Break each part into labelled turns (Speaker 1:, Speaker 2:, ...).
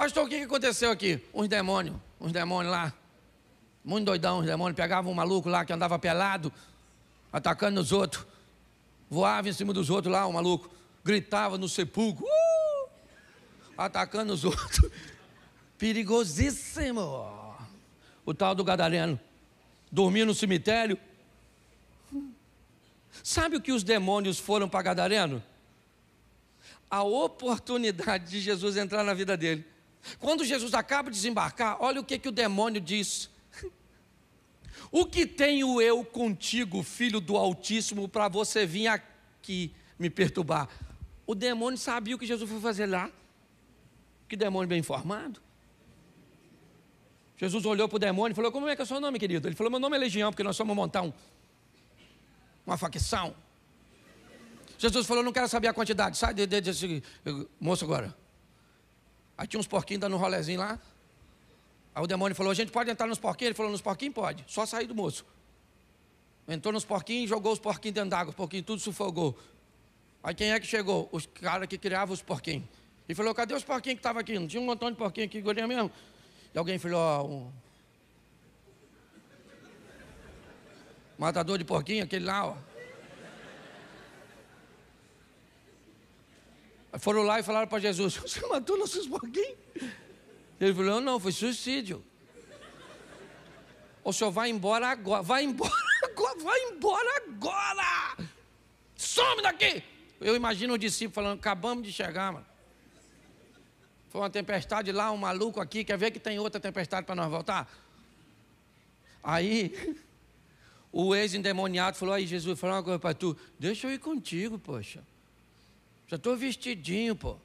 Speaker 1: Pastor, o que aconteceu aqui? Uns demônios, uns demônios lá. Muito doidão, uns demônios. Pegavam um maluco lá que andava pelado, atacando os outros. Voava em cima dos outros lá, o um maluco. Gritava no sepulcro, uh! atacando os outros. Perigosíssimo. O tal do Gadareno. Dormia no cemitério. Sabe o que os demônios foram para Gadareno? A oportunidade de Jesus entrar na vida dele. Quando Jesus acaba de desembarcar, olha o que, que o demônio diz. O que tenho eu contigo, filho do Altíssimo, para você vir aqui me perturbar? O demônio sabia o que Jesus foi fazer lá. Que demônio bem informado. Jesus olhou para o demônio e falou: Como é que é o seu nome, querido? Ele falou: Meu nome é Legião, porque nós somos um Uma facção. Jesus falou: Não quero saber a quantidade. Sai desse de, de, de, moço agora. Aí tinha uns porquinhos dando um rolezinho lá. Aí o demônio falou: a gente pode entrar nos porquinhos? Ele falou: nos porquinhos pode, só sair do moço. Entrou nos porquinhos, jogou os porquinhos dentro d'água, os porquinhos tudo sufogou. Aí quem é que chegou? Os caras que criavam os porquinhos. E falou: cadê os porquinhos que estavam aqui? Não tinha um montão de porquinho aqui, golinha mesmo. E alguém falou: ó, um... matador de porquinho, aquele lá, ó. Foram lá e falaram para Jesus: Você matou nossos porquinhos? Ele falou: Não, foi suicídio. O senhor vai embora agora, vai embora agora, vai embora agora! Some daqui! Eu imagino o discípulo falando: Acabamos de chegar, mano. Foi uma tempestade lá, um maluco aqui, quer ver que tem outra tempestade para nós voltar? Aí, o ex-endemoniado falou: Aí, Jesus, falou uma coisa para tu: Deixa eu ir contigo, poxa. Já estou vestidinho, pô.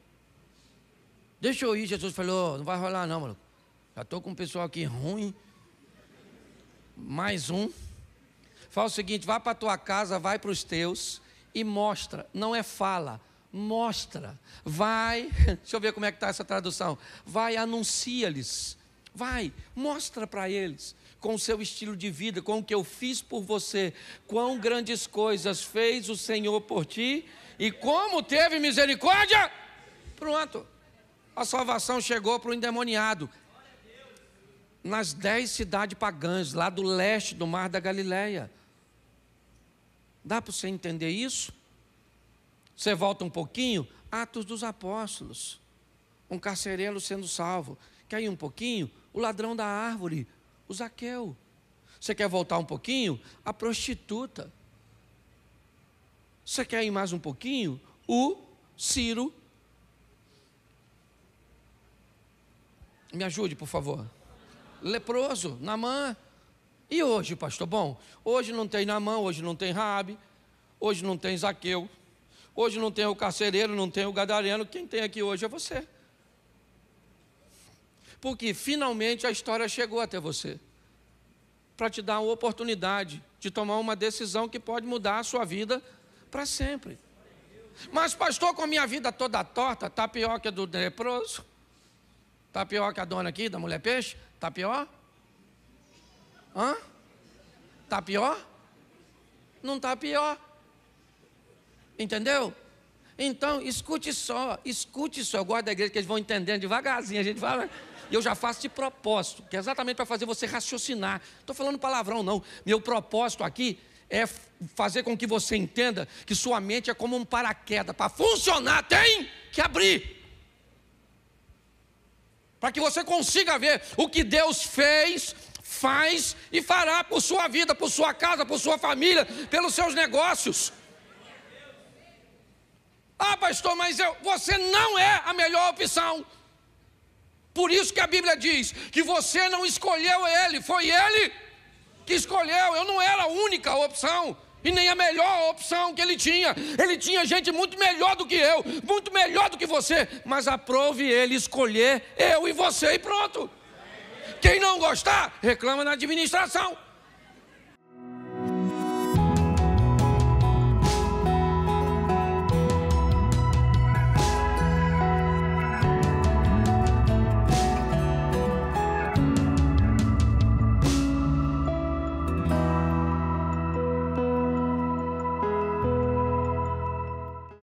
Speaker 1: Deixa eu ir. Jesus falou: Não vai rolar, não, maluco. Já estou com um pessoal aqui ruim. Mais um. Fala o seguinte: vá para tua casa, vai para os teus e mostra. Não é fala, mostra. Vai. Deixa eu ver como é que está essa tradução. Vai, anuncia-lhes. Vai, mostra para eles com o seu estilo de vida, com o que eu fiz por você, quão grandes coisas fez o Senhor por ti e como teve misericórdia? Pronto. A salvação chegou para o endemoniado. Nas dez cidades pagãs, lá do leste do mar da Galileia. Dá para você entender isso? Você volta um pouquinho, Atos dos Apóstolos. Um carcereiro sendo salvo. Quer ir um pouquinho? O ladrão da árvore, o Zaqueu. Você quer voltar um pouquinho? A prostituta. Você quer ir mais um pouquinho? O Ciro. Me ajude, por favor. Leproso, Namã. E hoje, pastor? Bom, hoje não tem Namã, hoje não tem Rabi, hoje não tem Zaqueu, hoje não tem o carcereiro, não tem o gadareno. Quem tem aqui hoje é você. Porque finalmente a história chegou até você para te dar uma oportunidade de tomar uma decisão que pode mudar a sua vida para sempre. Mas, pastor, com a minha vida toda torta, tapioca do leproso, tapioca a dona aqui, da mulher peixe, pior? Hã? pior? Não tá pior. Entendeu? Então, escute só, escute só. Eu gosto da igreja que eles vão entendendo devagarzinho. A gente fala, e eu já faço de propósito, que é exatamente para fazer você raciocinar. Estou falando palavrão, não. Meu propósito aqui é fazer com que você entenda que sua mente é como um paraquedas. Para funcionar, tem que abrir. Para que você consiga ver o que Deus fez, faz e fará por sua vida, por sua casa, por sua família, pelos seus negócios. Ah, pastor, mas eu, você não é a melhor opção. Por isso que a Bíblia diz que você não escolheu ele, foi ele que escolheu. Eu não era a única opção e nem a melhor opção que ele tinha. Ele tinha gente muito melhor do que eu, muito melhor do que você, mas aprove ele escolher eu e você e pronto. Quem não gostar, reclama na administração.